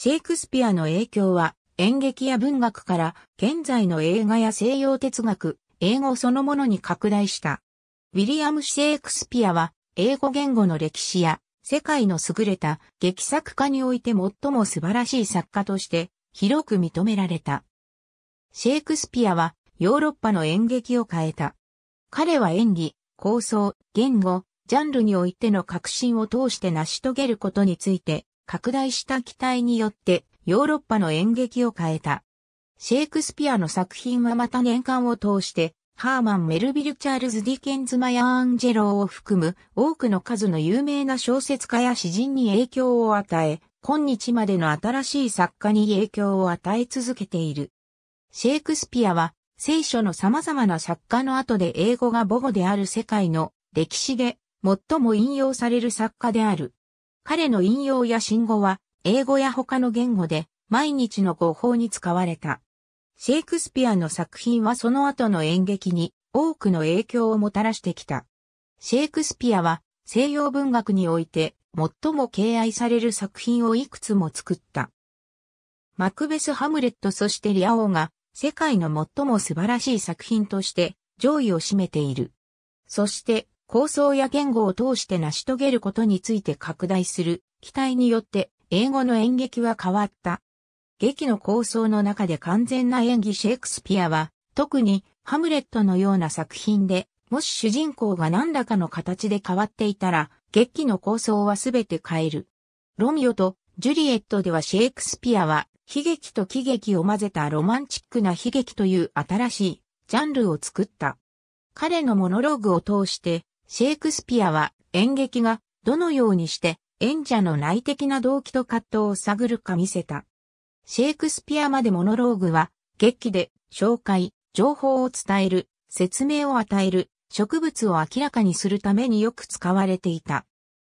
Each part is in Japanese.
シェイクスピアの影響は演劇や文学から現在の映画や西洋哲学、英語そのものに拡大した。ウィリアム・シェイクスピアは英語言語の歴史や世界の優れた劇作家において最も素晴らしい作家として広く認められた。シェイクスピアはヨーロッパの演劇を変えた。彼は演技、構想、言語、ジャンルにおいての革新を通して成し遂げることについて拡大した期待によってヨーロッパの演劇を変えた。シェイクスピアの作品はまた年間を通して、ハーマン・メルビル・チャールズ・ディケンズ・マヤ・アンジェローを含む多くの数の有名な小説家や詩人に影響を与え、今日までの新しい作家に影響を与え続けている。シェイクスピアは聖書の様々な作家の後で英語が母語である世界の歴史で最も引用される作家である。彼の引用や信号は、英語や他の言語で、毎日の語法に使われた。シェイクスピアの作品はその後の演劇に多くの影響をもたらしてきた。シェイクスピアは西洋文学において最も敬愛される作品をいくつも作った。マクベス・ハムレットそしてリア王が世界の最も素晴らしい作品として上位を占めている。そして構想や言語を通して成し遂げることについて拡大する期待によって英語の演劇は変わった。劇の構想の中で完全な演技シェイクスピアは、特にハムレットのような作品で、もし主人公が何らかの形で変わっていたら、劇の構想はすべて変える。ロミオとジュリエットではシェイクスピアは悲劇と喜劇を混ぜたロマンチックな悲劇という新しいジャンルを作った。彼のモノローグを通してシェイクスピアは演劇がどのようにして演者の内的な動機と葛藤を探るか見せた。シェイクスピアまでモノローグは劇で紹介、情報を伝える、説明を与える、植物を明らかにするためによく使われていた。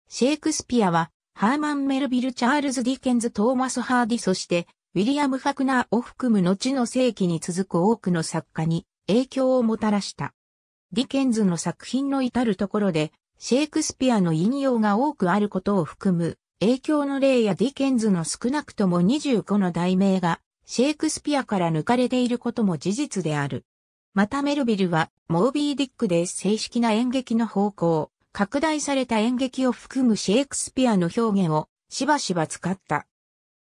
シェイクスピアはハーマン・メルビル・チャールズ・ディケンズ・トーマス・ハーディそしてウィリアム・ファクナーを含む後の世紀に続く多くの作家に影響をもたらした。ディケンズの作品の至るところで、シェイクスピアの引用が多くあることを含む、影響の例やディケンズの少なくとも25の題名が、シェイクスピアから抜かれていることも事実である。またメルビルは、モービー・ディックで正式な演劇の方向、拡大された演劇を含むシェイクスピアの表現をしばしば使った。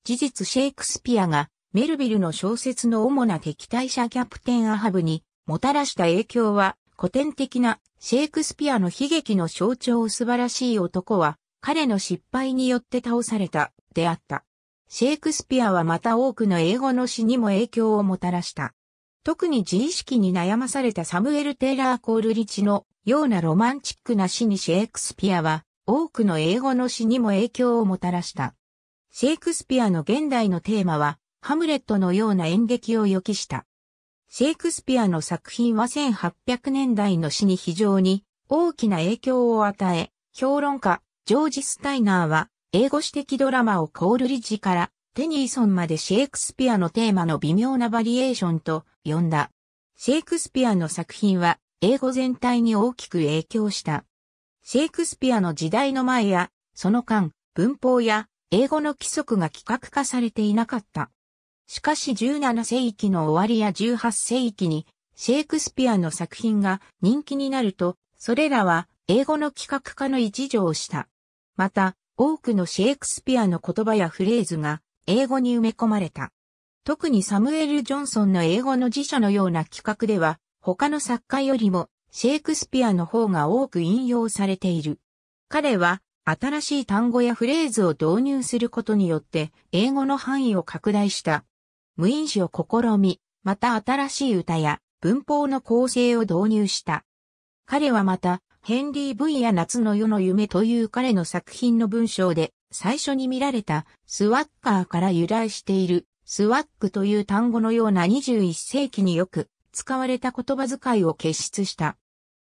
事実シェイクスピアがメルビルの小説の主な敵対者キャプテンアハブにもたらした影響は古典的なシェイクスピアの悲劇の象徴を素晴らしい男は彼の失敗によって倒された、であった。シェイクスピアはまた多くの英語の詩にも影響をもたらした。特に自意識に悩まされたサムエル・テイラー・コール・リチのようなロマンチックな詩にシェイクスピアは多くの英語の詩にも影響をもたらした。シェイクスピアの現代のテーマはハムレットのような演劇を予期した。シェイクスピアの作品は1800年代の詩に非常に大きな影響を与え、評論家、ジョージ・スタイナーは、英語史的ドラマをコールリッジからテニーソンまでシェイクスピアのテーマの微妙なバリエーションと呼んだ。シェイクスピアの作品は英語全体に大きく影響した。シェイクスピアの時代の前や、その間、文法や英語の規則が規格化されていなかった。しかし17世紀の終わりや18世紀にシェイクスピアの作品が人気になると、それらは英語の企画化の一助をした。また、多くのシェイクスピアの言葉やフレーズが英語に埋め込まれた。特にサムエル・ジョンソンの英語の辞書のような企画では、他の作家よりもシェイクスピアの方が多く引用されている。彼は新しい単語やフレーズを導入することによって英語の範囲を拡大した無因子を試み、また新しい歌や文法の構成を導入した。彼はまた、ヘンリー・ブイや夏の夜の夢という彼の作品の文章で、最初に見られたスワッカーから由来しているスワックという単語のような21世紀によく使われた言葉遣いを結出した。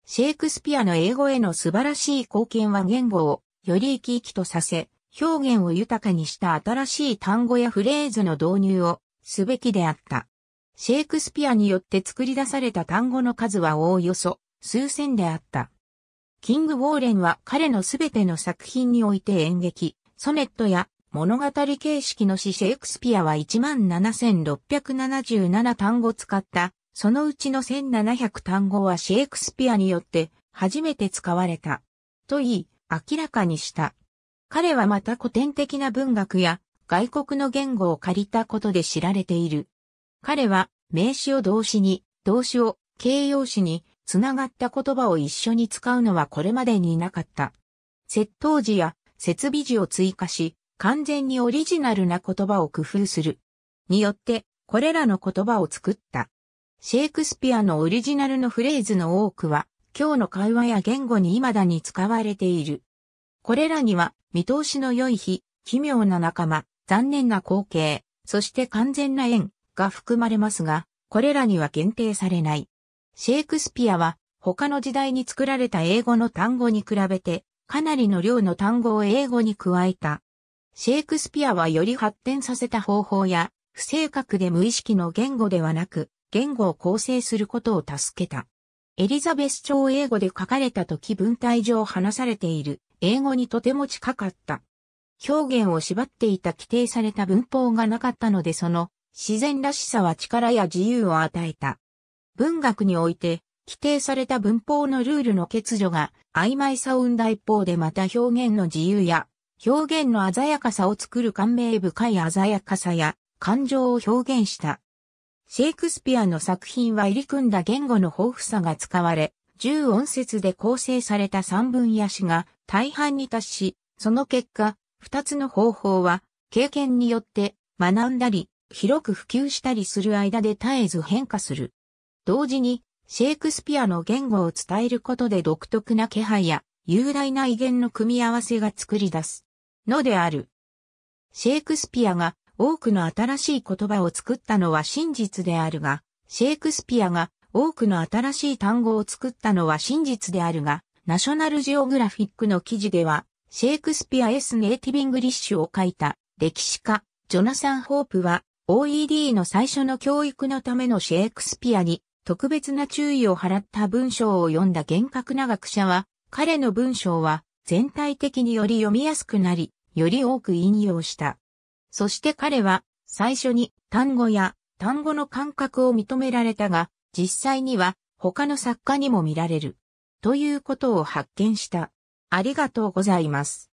シェイクスピアの英語への素晴らしい貢献は言語をより生き生きとさせ、表現を豊かにした新しい単語やフレーズの導入をすべきであった。シェイクスピアによって作り出された単語の数はおおよそ数千であった。キング・ウォーレンは彼のすべての作品において演劇、ソネットや物語形式の詩シェイクスピアは17,677単語使った、そのうちの1,700単語はシェイクスピアによって初めて使われた。と言い、明らかにした。彼はまた古典的な文学や外国の言語を借りたことで知られている。彼は名詞を動詞に、動詞を形容詞に、つながった言葉を一緒に使うのはこれまでになかった。窃盗時や設備時を追加し、完全にオリジナルな言葉を工夫する。によって、これらの言葉を作った。シェイクスピアのオリジナルのフレーズの多くは、今日の会話や言語に未だに使われている。これらには、見通しの良い日、奇妙な仲間、残念な光景、そして完全な縁が含まれますが、これらには限定されない。シェイクスピアは他の時代に作られた英語の単語に比べてかなりの量の単語を英語に加えた。シェイクスピアはより発展させた方法や不正確で無意識の言語ではなく言語を構成することを助けた。エリザベス朝英語で書かれた時文体上話されている英語にとても近かった。表現を縛っていた規定された文法がなかったのでその自然らしさは力や自由を与えた。文学において規定された文法のルールの欠如が曖昧さを生んだ一方でまた表現の自由や表現の鮮やかさを作る感銘深い鮮やかさや感情を表現した。シェイクスピアの作品は入り組んだ言語の豊富さが使われ、10音節で構成された三文や詩が大半に達し、その結果、二つの方法は、経験によって学んだり、広く普及したりする間で絶えず変化する。同時に、シェイクスピアの言語を伝えることで独特な気配や雄大な威厳の組み合わせが作り出すのである。シェイクスピアが多くの新しい言葉を作ったのは真実であるが、シェイクスピアが多くの新しい単語を作ったのは真実であるが、ナショナルジオグラフィックの記事では、シェイクスピア S ネイティブ・イングリッシュを書いた歴史家、ジョナサン・ホープは OED の最初の教育のためのシェイクスピアに特別な注意を払った文章を読んだ厳格な学者は、彼の文章は全体的により読みやすくなり、より多く引用した。そして彼は最初に単語や単語の感覚を認められたが、実際には他の作家にも見られる。ということを発見した。ありがとうございます。